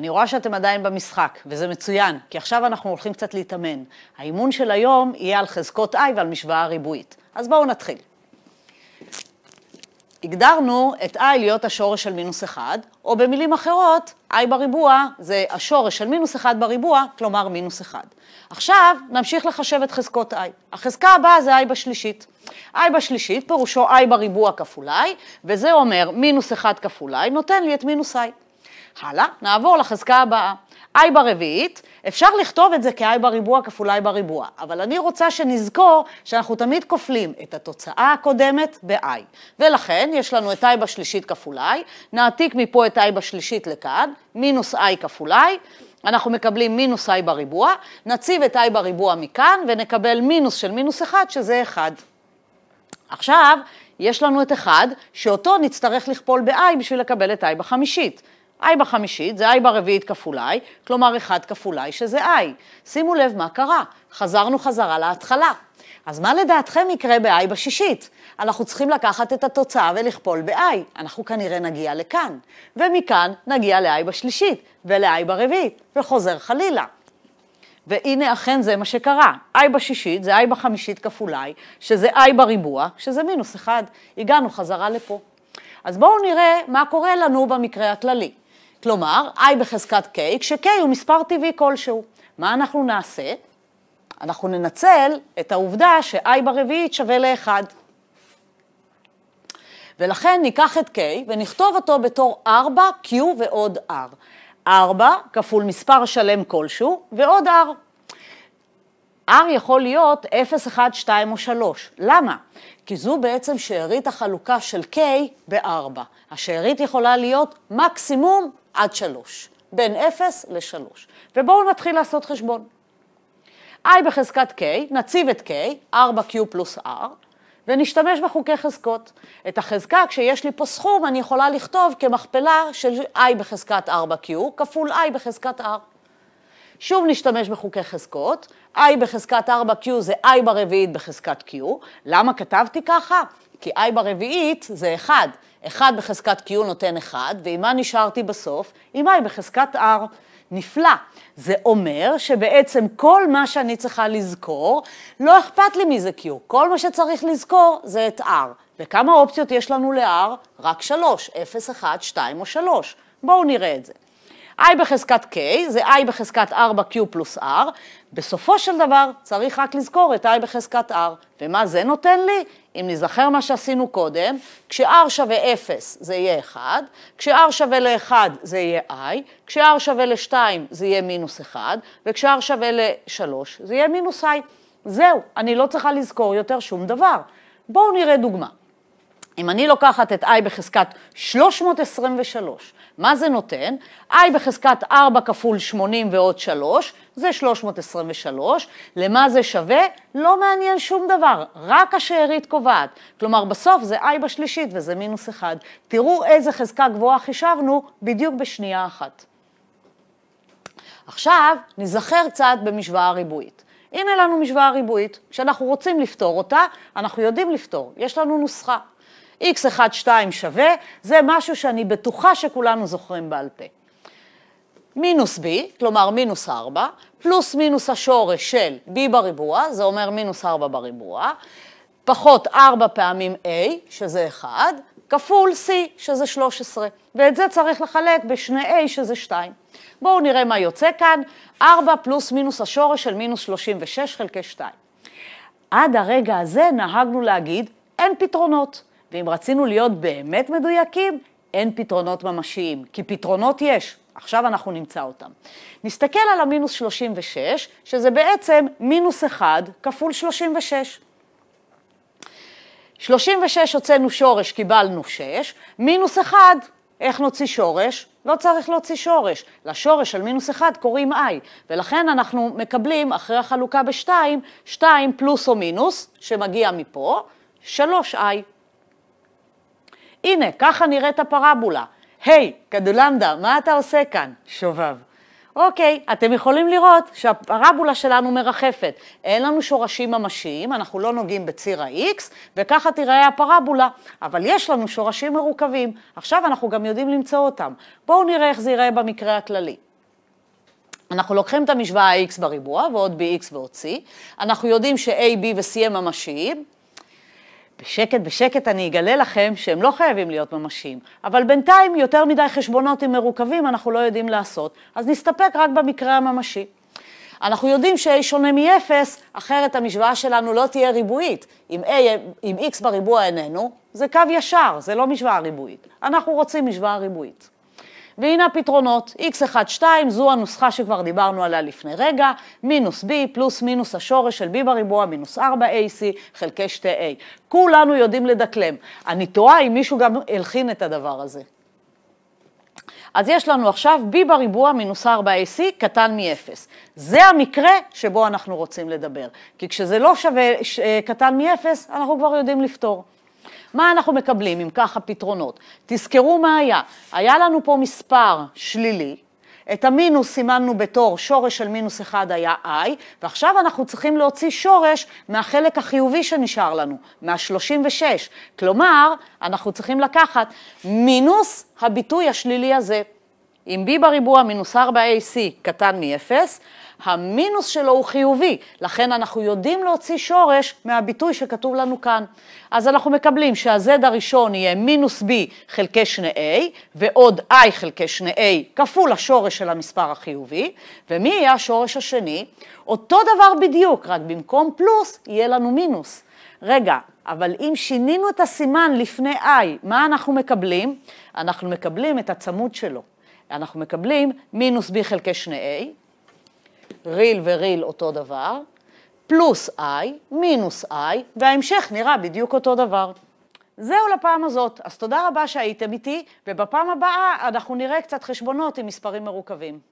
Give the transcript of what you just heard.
אני רואה שאתם עדיין במשחק, וזה מצוין, כי עכשיו אנחנו הולכים קצת להתאמן. האימון של היום יהיה על חזקות I ועל משוואה ריבועית. אז בואו נתחיל. הגדרנו את i להיות השורש של מינוס 1, או במילים אחרות, i בריבוע זה השורש של מינוס 1 בריבוע, כלומר מינוס 1. עכשיו נמשיך לחשב את חזקות i. החזקה הבאה זה i בשלישית. i בשלישית פירושו i בריבוע כפול i, וזה אומר מינוס 1 כפול i נותן לי את מינוס i. הלאה, נעבור לחזקה הבאה. i ברביעית, אפשר לכתוב את זה כ-i בריבוע כפול i בריבוע, אבל אני רוצה שנזכור שאנחנו תמיד כופלים את התוצאה הקודמת ב-i. ולכן, יש לנו את i בשלישית כפול i, נעתיק מפה את i בשלישית לכאן, מינוס i כפול i, אנחנו מקבלים מינוס i בריבוע, נציב את i בריבוע מכאן ונקבל מינוס של מינוס 1, שזה 1. עכשיו, יש לנו את 1, שאותו נצטרך לכפול ב-i בשביל לקבל את i בחמישית. i בחמישית זה i ברביעית כפול i, כלומר 1 כפול i שזה i. שימו לב מה קרה, חזרנו חזרה להתחלה. אז מה לדעתכם יקרה ב-i בשישית? אנחנו צריכים לקחת את התוצאה ולכפול ב-i, אנחנו כנראה נגיע לכאן. ומכאן נגיע ל-i בשלישית ול-i ברביעית, וחוזר חלילה. והנה אכן זה מה שקרה. i בשישית זה i בחמישית כפול i, שזה i בריבוע, שזה מינוס 1. הגענו חזרה לפה. אז בואו נראה מה קורה לנו במקרה הכללי. כלומר, i בחזקת k, כש-k הוא מספר טבעי כלשהו. מה אנחנו נעשה? אנחנו ננצל את העובדה ש-i ברביעית שווה ל-1. ולכן ניקח את k ונכתוב אותו בתור 4, q ועוד r. 4 כפול מספר שלם כלשהו ועוד r. r יכול להיות 0, 1, 2 או 3. למה? כי זו בעצם שארית החלוקה של k ב-4. השארית יכולה להיות מקסימום עד 3, בין 0 ל-3. ובואו נתחיל לעשות חשבון. i בחזקת k, נציב את k, 4q פלוס r, ונשתמש בחוקי חזקות. את החזקה, כשיש לי פה סכום, אני יכולה לכתוב כמכפלה של i בחזקת 4q כפול i בחזקת r. שוב נשתמש בחוקי חזקות, i בחזקת 4q זה i ברביעית בחזקת q. למה כתבתי ככה? כי i ברביעית זה 1, 1 בחזקת Q נותן 1, ועם מה נשארתי בסוף? עם I בחזקת R. נפלא. זה אומר שבעצם כל מה שאני צריכה לזכור, לא אכפת לי מי זה Q. כל מה שצריך לזכור זה את R. וכמה אופציות יש לנו ל-R? רק 3, 0, 1, 2 או 3. בואו נראה את זה. i בחזקת k זה i בחזקת 4q פלוס r, בסופו של דבר צריך רק לזכור את i בחזקת r. ומה זה נותן לי? אם נזכר מה שעשינו קודם, כש-r שווה 0 זה יהיה 1, כש-r שווה ל-1 זה יהיה i, כש-r שווה ל-2 זה יהיה מינוס 1, וכש-r שווה ל-3 זה יהיה מינוס i. זהו, אני לא צריכה לזכור יותר שום דבר. בואו נראה דוגמה. אם אני לוקחת את i בחזקת 323, מה זה נותן? i בחזקת 4 כפול 80 ועוד 3, זה 323, למה זה שווה? לא מעניין שום דבר, רק השארית קובעת. כלומר, בסוף זה i בשלישית וזה מינוס 1. תראו איזה חזקה גבוהה חישבנו בדיוק בשנייה אחת. עכשיו, נזכר קצת במשוואה ריבועית. הנה לנו משוואה ריבועית, כשאנחנו רוצים לפתור אותה, אנחנו יודעים לפתור, יש לנו נוסחה. x1,2 שווה, זה משהו שאני בטוחה שכולנו זוכרים בעל פה. מינוס b, כלומר מינוס 4, פלוס מינוס השורש של b בריבוע, זה אומר מינוס 4 בריבוע, פחות 4 פעמים a, שזה 1, כפול c, שזה 13, ואת זה צריך לחלק בשני a, שזה 2. בואו נראה מה יוצא כאן, 4 פלוס מינוס השורש של מינוס 36 חלקי 2. עד הרגע הזה נהגנו להגיד, אין פתרונות. ואם רצינו להיות באמת מדויקים, אין פתרונות ממשיים, כי פתרונות יש, עכשיו אנחנו נמצא אותם. נסתכל על המינוס 36, שזה בעצם מינוס 1 כפול 36. 36 הוצאנו שורש, קיבלנו 6, מינוס 1, איך נוציא שורש? לא צריך להוציא שורש. לשורש של מינוס 1 קוראים i, ולכן אנחנו מקבלים, אחרי החלוקה ב-2, 2 פלוס או מינוס, שמגיע מפה, 3i. הנה, ככה נראית הפרבולה. היי, hey, קדולנדה, מה אתה עושה כאן? שובב. אוקיי, אתם יכולים לראות שהפרבולה שלנו מרחפת. אין לנו שורשים ממשיים, אנחנו לא נוגעים בציר ה-X, וככה תיראה הפרבולה. אבל יש לנו שורשים מרוכבים, עכשיו אנחנו גם יודעים למצוא אותם. בואו נראה איך זה ייראה במקרה הכללי. אנחנו לוקחים את המשוואה ה x בריבוע ועוד B-X ועוד c, אנחנו יודעים ש-a, b ו-c הם ממשיים, בשקט בשקט אני אגלה לכם שהם לא חייבים להיות ממשיים, אבל בינתיים יותר מדי חשבונות עם מרוכבים אנחנו לא יודעים לעשות, אז נסתפק רק במקרה הממשי. אנחנו יודעים ש-A שונה מ-0, אחרת המשוואה שלנו לא תהיה ריבועית. אם, A, אם X בריבוע איננו, זה קו ישר, זה לא משוואה ריבועית. אנחנו רוצים משוואה ריבועית. והנה הפתרונות, x1-2 זו הנוסחה שכבר דיברנו עליה לפני רגע, מינוס b פלוס מינוס השורש של b בריבוע מינוס 4ac חלקי 2a. כולנו יודעים לדקלם. אני טועה אם מישהו גם הלחין את הדבר הזה. אז יש לנו עכשיו b בריבוע מינוס 4ac קטן מ-0. זה המקרה שבו אנחנו רוצים לדבר, כי כשזה לא שווה ש, אה, קטן מ-0, אנחנו כבר יודעים לפתור. מה אנחנו מקבלים אם ככה פתרונות? תזכרו מה היה, היה לנו פה מספר שלילי, את המינוס סימנו בתור שורש של מינוס 1 היה i, ועכשיו אנחנו צריכים להוציא שורש מהחלק החיובי שנשאר לנו, מה-36. כלומר, אנחנו צריכים לקחת מינוס הביטוי השלילי הזה. אם b בריבוע מינוס 4ac קטן מ-0, המינוס שלו הוא חיובי, לכן אנחנו יודעים להוציא שורש מהביטוי שכתוב לנו כאן. אז אנחנו מקבלים שה-Z הראשון יהיה מינוס B חלקי שני a ועוד I חלקי שני a כפול השורש של המספר החיובי, ומי יהיה השורש השני? אותו דבר בדיוק, רק במקום פלוס יהיה לנו מינוס. רגע, אבל אם שינינו את הסימן לפני I, מה אנחנו מקבלים? אנחנו מקבלים את הצמוד שלו. אנחנו מקבלים מינוס b חלקי שני a ריל וריל אותו דבר, פלוס i, מינוס i, וההמשך נראה בדיוק אותו דבר. זהו לפעם הזאת, אז תודה רבה שהייתם איתי, ובפעם הבאה אנחנו נראה קצת חשבונות עם מספרים מרוכבים.